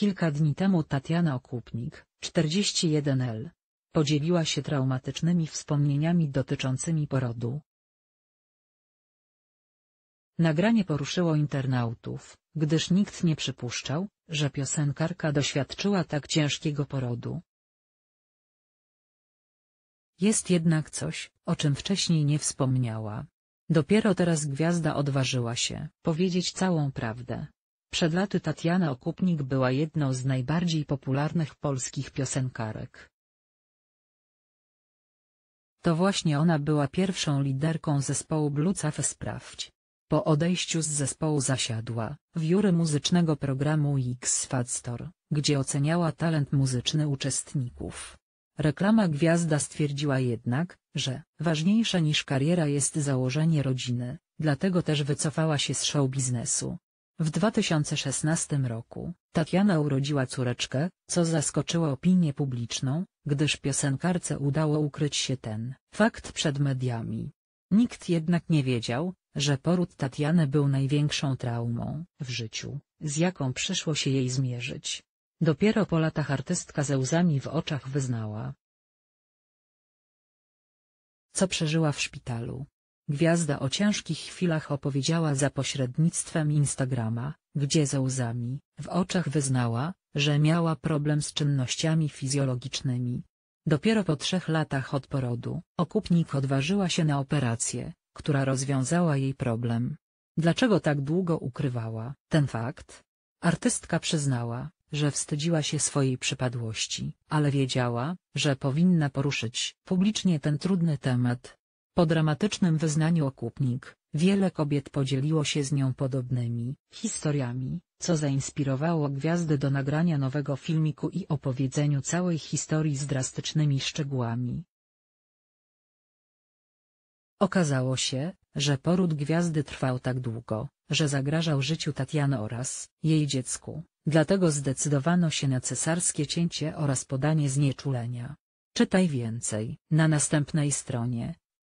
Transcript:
Kilka dni temu Tatiana Okupnik, 41L, podzieliła się traumatycznymi wspomnieniami dotyczącymi porodu. Nagranie poruszyło internautów, gdyż nikt nie przypuszczał, że piosenkarka doświadczyła tak ciężkiego porodu. Jest jednak coś, o czym wcześniej nie wspomniała. Dopiero teraz gwiazda odważyła się powiedzieć całą prawdę. Przed laty Tatiana Okupnik była jedną z najbardziej popularnych polskich piosenkarek. To właśnie ona była pierwszą liderką zespołu Blucafe Sprawdź. Po odejściu z zespołu zasiadła w jury muzycznego programu X Factor, gdzie oceniała talent muzyczny uczestników. Reklama gwiazda stwierdziła jednak, że ważniejsze niż kariera jest założenie rodziny, dlatego też wycofała się z show biznesu, w 2016 roku Tatiana urodziła córeczkę, co zaskoczyło opinię publiczną, gdyż piosenkarce udało ukryć się ten fakt przed mediami. Nikt jednak nie wiedział, że poród Tatiany był największą traumą w życiu, z jaką przyszło się jej zmierzyć. Dopiero po latach artystka ze łzami w oczach wyznała, co przeżyła w szpitalu. Gwiazda o ciężkich chwilach opowiedziała za pośrednictwem Instagrama, gdzie ze łzami w oczach wyznała, że miała problem z czynnościami fizjologicznymi. Dopiero po trzech latach od porodu okupnik odważyła się na operację, która rozwiązała jej problem. Dlaczego tak długo ukrywała ten fakt? Artystka przyznała, że wstydziła się swojej przypadłości, ale wiedziała, że powinna poruszyć publicznie ten trudny temat. Po dramatycznym wyznaniu okupnik, wiele kobiet podzieliło się z nią podobnymi historiami, co zainspirowało gwiazdy do nagrania nowego filmiku i opowiedzeniu całej historii z drastycznymi szczegółami. Okazało się, że poród gwiazdy trwał tak długo, że zagrażał życiu Tatiany oraz jej dziecku, dlatego zdecydowano się na cesarskie cięcie oraz podanie znieczulenia. Czytaj więcej na następnej stronie.